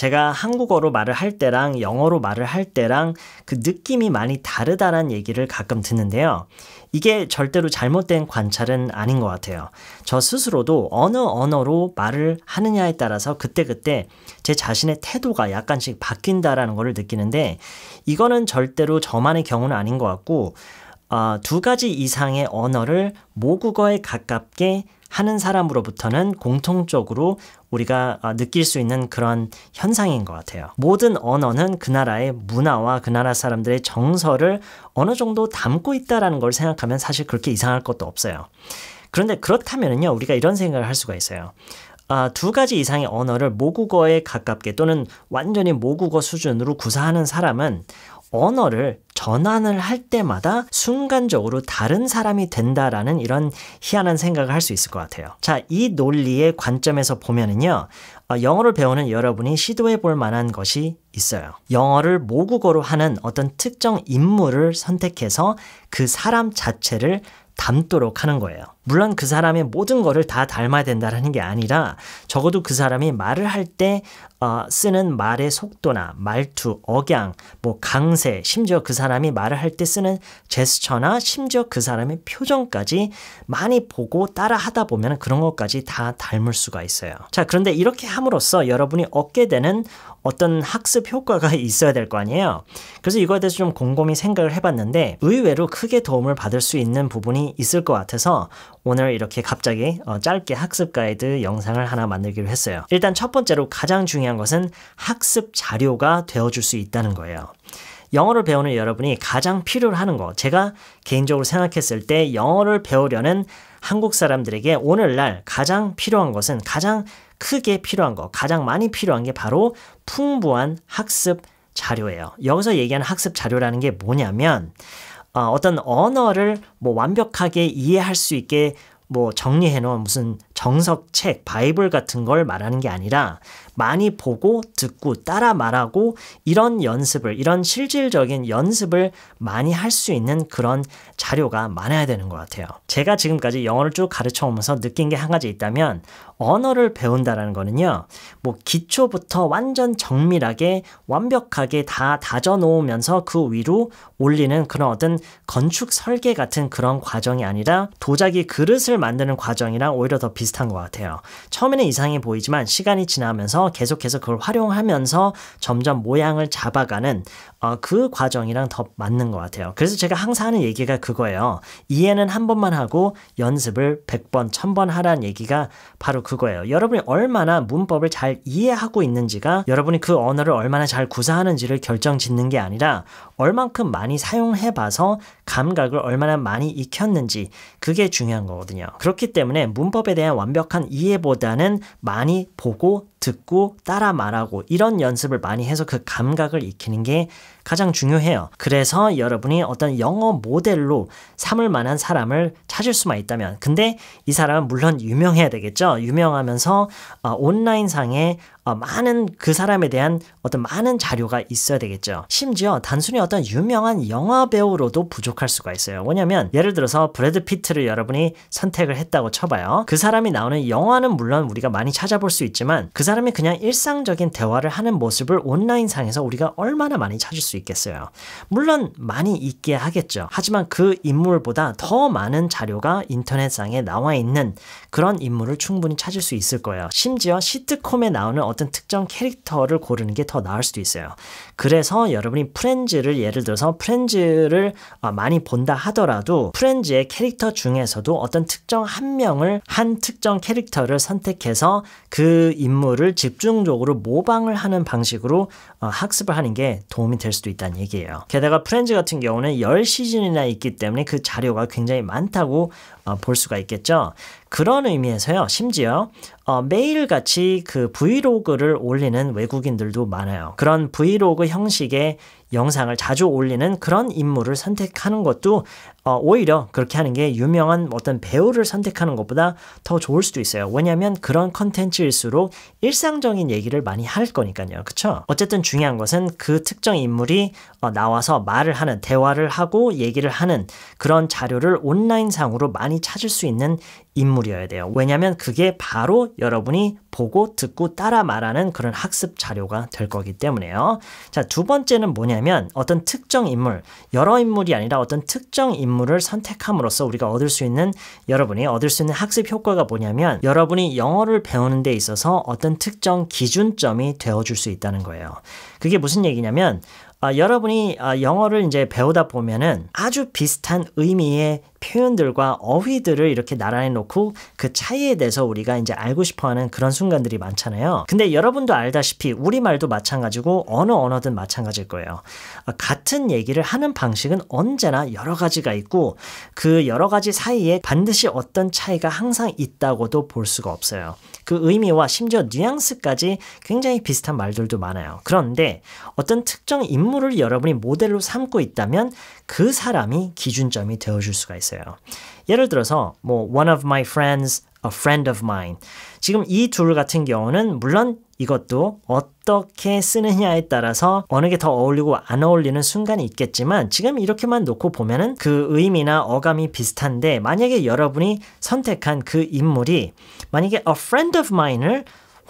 제가 한국어로 말을 할 때랑 영어로 말을 할 때랑 그 느낌이 많이 다르다란 얘기를 가끔 듣는데요. 이게 절대로 잘못된 관찰은 아닌 것 같아요. 저 스스로도 어느 언어로 말을 하느냐에 따라서 그때그때 제 자신의 태도가 약간씩 바뀐다라는 것을 느끼는데 이거는 절대로 저만의 경우는 아닌 것 같고 어, 두 가지 이상의 언어를 모국어에 가깝게 하는 사람으로부터는 공통적으로 우리가 아, 느낄 수 있는 그런 현상인 것 같아요. 모든 언어는 그 나라의 문화와 그 나라 사람들의 정서를 어느 정도 담고 있다라는 걸 생각하면 사실 그렇게 이상할 것도 없어요. 그런데 그렇다면요, 우리가 이런 생각을 할 수가 있어요. 아, 두 가지 이상의 언어를 모국어에 가깝게 또는 완전히 모국어 수준으로 구사하는 사람은 언어를 전환을 할 때마다 순간적으로 다른 사람이 된다라는 이런 희한한 생각을 할 수 있을 것 같아요. 자, 이 논리의 관점에서 보면은요, 어, 영어를 배우는 여러분이 시도해 볼 만한 것이 있어요. 영어를 모국어로 하는 어떤 특정 인물을 선택해서 그 사람 자체를 닮도록 하는 거예요. 물론 그 사람의 모든 거를 다 닮아야 된다라는 게 아니라 적어도 그 사람이 말을 할때 어, 쓰는 말의 속도나 말투, 억양, 뭐 강세, 심지어 그 사람이 말을 할 때 쓰는 제스처나 심지어 그 사람의 표정까지 많이 보고 따라 하다 보면 그런 것까지 다 닮을 수가 있어요. 자, 그런데 이렇게 함으로써 여러분이 얻게 되는 어떤 학습 효과가 있어야 될 거 아니에요. 그래서 이거에 대해서 좀 곰곰이 생각을 해봤는데 의외로 크게 도움을 받을 수 있는 부분이 있을 것 같아서 오늘 이렇게 갑자기 어, 짧게 학습 가이드 영상을 하나 만들기로 했어요. 일단 첫 번째로 가장 중요한 것은 학습 자료가 되어줄 수 있다는 거예요. 영어를 배우는 여러분이 가장 필요로 하는 거, 제가 개인적으로 생각했을 때 영어를 배우려는 한국 사람들에게 오늘날 가장 필요한 것은 가장 크게 필요한 거, 가장 많이 필요한 게 바로 풍부한 학습 자료예요. 여기서 얘기하는 학습 자료라는 게 뭐냐면 어, 어떤 언어를 뭐 완벽하게 이해할 수 있게 뭐 정리해 놓은 무슨 정석책, 바이블 같은 걸 말하는 게 아니라 많이 보고 듣고 따라 말하고 이런 연습을 이런 실질적인 연습을 많이 할 수 있는 그런 자료가 많아야 되는 것 같아요. 제가 지금까지 영어를 쭉 가르쳐 오면서 느낀 게 한 가지 있다면 언어를 배운다라는 거는요. 뭐 기초부터 완전 정밀하게 완벽하게 다 다져 놓으면서 그 위로 올리는 그런 어떤 건축 설계 같은 그런 과정이 아니라 도자기 그릇을 만드는 과정이랑 오히려 더 비슷한 것 같아요. 처음에는 이상해 보이지만 시간이 지나면서 계속해서 그걸 활용하면서 점점 모양을 잡아가는 어, 그 과정이랑 더 맞는 것 같아요. 그래서 제가 항상 하는 얘기가 그거예요. 이해는 한 번만 하고 연습을 100번, 1000번 하라는 얘기가 바로 그거예요. 여러분이 얼마나 문법을 잘 이해하고 있는지가 여러분이 그 언어를 얼마나 잘 구사하는지를 결정 짓는 게 아니라 얼만큼 많이 사용해 봐서 감각을 얼마나 많이 익혔는지 그게 중요한 거거든요. 그렇기 때문에 문법에 대한 완벽한 이해보다는 많이 보고 듣고 따라 말하고 이런 연습을 많이 해서 그 감각을 익히는 게 가장 중요해요. 그래서 여러분이 어떤 영어 모델로 삼을 만한 사람을 찾을 수만 있다면 근데 이 사람은 물론 유명해야 되겠죠. 유명하면서 어, 온라인상에 어, 많은 그 사람에 대한 어떤 많은 자료가 있어야 되겠죠. 심지어 단순히 어떤 유명한 영화 배우로도 부족할 수가 있어요. 왜냐면 예를 들어서 브래드 피트를 여러분이 선택을 했다고 쳐봐요. 그 사람이 나오는 영화는 물론 우리가 많이 찾아볼 수 있지만 그 사람이 그냥 일상적인 대화를 하는 모습을 온라인상에서 우리가 얼마나 많이 찾을 수 있겠어요. 물론 많이 있게 하겠죠. 하지만 그 인물보다 더 많은 자료가 인터넷상에 나와 있는 그런 인물을 충분히 찾을 수 있을 거예요. 심지어 시트콤에 나오는 어떤 특정 캐릭터를 고르는 게 더 나을 수도 있어요. 그래서 여러분이 프렌즈를 예를 들어서 프렌즈를 어, 많이 본다 하더라도 프렌즈의 캐릭터 중에서도 어떤 특정 한 명을 한 특정 캐릭터를 선택해서 그 인물을 집중적으로 모방을 하는 방식으로 어, 학습을 하는 게 도움이 될수 수도 있다는 얘기예요. 게다가 프렌즈 같은 경우는 10시즌이나 있기 때문에 그 자료가 굉장히 많다고 어, 볼 수가 있겠죠. 그런 의미에서요. 심지어 어, 매일같이 그 브이로그를 올리는 외국인들도 많아요. 그런 브이로그 형식의 영상을 자주 올리는 그런 인물을 선택하는 것도 어, 오히려 그렇게 하는 게 유명한 어떤 배우를 선택하는 것보다 더 좋을 수도 있어요. 왜냐하면 그런 컨텐츠일수록 일상적인 얘기를 많이 할 거니까요. 그쵸? 어쨌든 중요한 것은 그 특정 인물이 어, 나와서 말을 하는, 대화를 하고 얘기를 하는 그런 자료를 온라인상으로 많이 찾을 수 있는 인물 인물이어야 돼요. 왜냐하면 그게 바로 여러분이 보고 듣고 따라 말하는 그런 학습 자료가 될 거기 때문에요. 자, 두 번째는 뭐냐면 어떤 특정 인물, 여러 인물이 아니라 어떤 특정 인물을 선택함으로써 우리가 얻을 수 있는 여러분이 얻을 수 있는 학습 효과가 뭐냐면 여러분이 영어를 배우는 데 있어서 어떤 특정 기준점이 되어 줄 수 있다는 거예요. 그게 무슨 얘기냐면 아, 여러분이 아, 영어를 이제 배우다 보면은 아주 비슷한 의미의 표현들과 어휘들을 이렇게 나란히 놓고 그 차이에 대해서 우리가 이제 알고 싶어 하는 그런 순간들이 많잖아요. 근데 여러분도 알다시피 우리말도 마찬가지고 어느 언어든 마찬가지일 거예요. 어, 같은 얘기를 하는 방식은 언제나 여러 가지가 있고 그 여러 가지 사이에 반드시 어떤 차이가 항상 있다고도 볼 수가 없어요. 그 의미와 심지어 뉘앙스까지 굉장히 비슷한 말들도 많아요. 그런데 어떤 특정 인물을 여러분이 모델로 삼고 있다면 그 사람이 기준점이 되어줄 수가 있어요. 있어요. 예를 들어서 뭐 one of my friends, a friend of mine. 지금 이 둘 같은 경우는 물론 이것도 어떻게 쓰느냐에 따라서 어느 게 더 어울리고 안 어울리는 순간이 있겠지만 지금 이렇게만 놓고 보면은 그 의미나 어감이 비슷한데 만약에 여러분이 선택한 그 인물이 만약에 a friend of mine을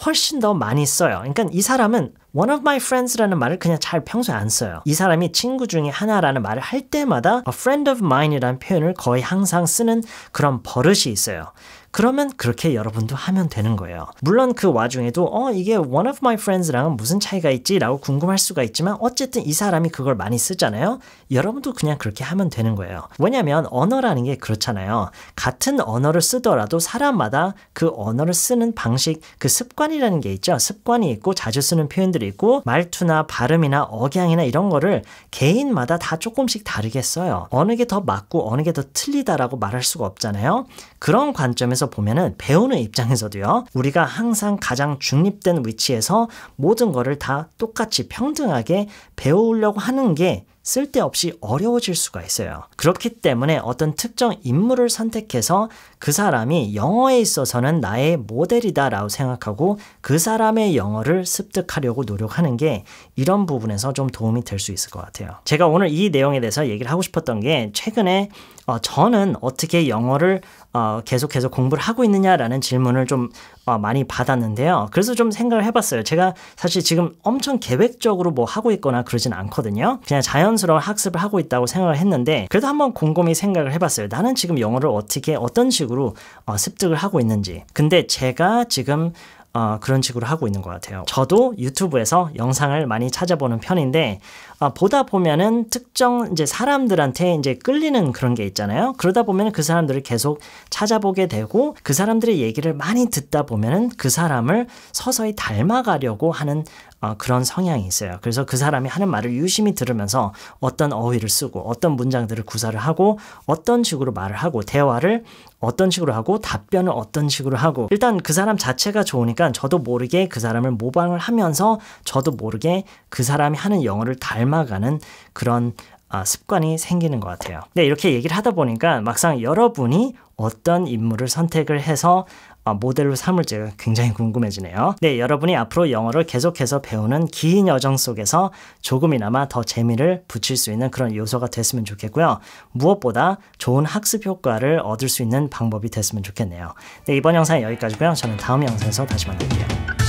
훨씬 더 많이 써요. 그러니까 이 사람은 one of my friends라는 말을 그냥 잘 평소에 안 써요. 이 사람이 친구 중에 하나라는 말을 할 때마다 a friend of mine이라는 표현을 거의 항상 쓰는 그런 버릇이 있어요. 그러면 그렇게 여러분도 하면 되는 거예요. 물론 그 와중에도 어 이게 one of my f r i e n d s 랑 무슨 차이가 있지라고 궁금할 수가 있지만 어쨌든 이 사람이 그걸 많이 쓰잖아요. 여러분도 그냥 그렇게 하면 되는 거예요. 왜냐면 언어라는 게 그렇잖아요. 같은 언어를 쓰더라도 사람마다 그 언어를 쓰는 방식, 그 습관이라는 게 있죠. 습관이 있고 자주 쓰는 표현들이 있고 말투나 발음이나 억양이나 이런 거를 개인마다 다 조금씩 다르게 써요. 어느 게 더 맞고 어느 게 더 틀리다라고 말할 수가 없잖아요. 그런 관점에서 입장에서 보면은 배우는 입장에서도요. 우리가 항상 가장 중립된 위치에서 모든 거를 다 똑같이 평등하게 배우려고 하는 게 쓸데없이 어려워질 수가 있어요. 그렇기 때문에 어떤 특정 인물을 선택해서 그 사람이 영어에 있어서는 나의 모델이다라고 생각하고 그 사람의 영어를 습득하려고 노력하는 게 이런 부분에서 좀 도움이 될 수 있을 것 같아요. 제가 오늘 이 내용에 대해서 얘기를 하고 싶었던 게 최근에 어, 저는 어떻게 영어를 어, 계속해서 공부를 하고 있느냐라는 질문을 좀 어, 많이 받았는데요. 그래서 좀 생각을 해봤어요. 제가 사실 지금 엄청 계획적으로 뭐 하고 있거나 그러진 않거든요. 그냥 자연스러운 학습을 하고 있다고 생각을 했는데 그래도 한번 곰곰이 생각을 해봤어요. 나는 지금 영어를 어떻게 어떤 식으로 어, 습득을 하고 있는지. 근데 제가 지금 어, 그런 식으로 하고 있는 것 같아요. 저도 유튜브에서 영상을 많이 찾아보는 편인데 어, 보다 보면은 특정 이제 사람들한테 이제 끌리는 그런 게 있잖아요. 그러다 보면 그 사람들을 계속 찾아보게 되고 그 사람들의 얘기를 많이 듣다 보면은 그 사람을 서서히 닮아가려고 하는 어, 그런 성향이 있어요. 그래서 그 사람이 하는 말을 유심히 들으면서 어떤 어휘를 쓰고 어떤 문장들을 구사를 하고 어떤 식으로 말을 하고 대화를 어떤 식으로 하고 답변을 어떤 식으로 하고 일단 그 사람 자체가 좋으니까 저도 모르게 그 사람을 모방을 하면서 저도 모르게 그 사람이 하는 영어를 닮아가는 그런 아, 습관이 생기는 것 같아요. 근데 네, 이렇게 얘기를 하다 보니까 막상 여러분이 어떤 인물을 선택을 해서 어, 모델로 삼을지 굉장히 궁금해지네요. 네, 여러분이 앞으로 영어를 계속해서 배우는 긴 여정 속에서 조금이나마 더 재미를 붙일 수 있는 그런 요소가 됐으면 좋겠고요. 무엇보다 좋은 학습 효과를 얻을 수 있는 방법이 됐으면 좋겠네요. 네, 이번 영상은 여기까지고요. 저는 다음 영상에서 다시 만날게요.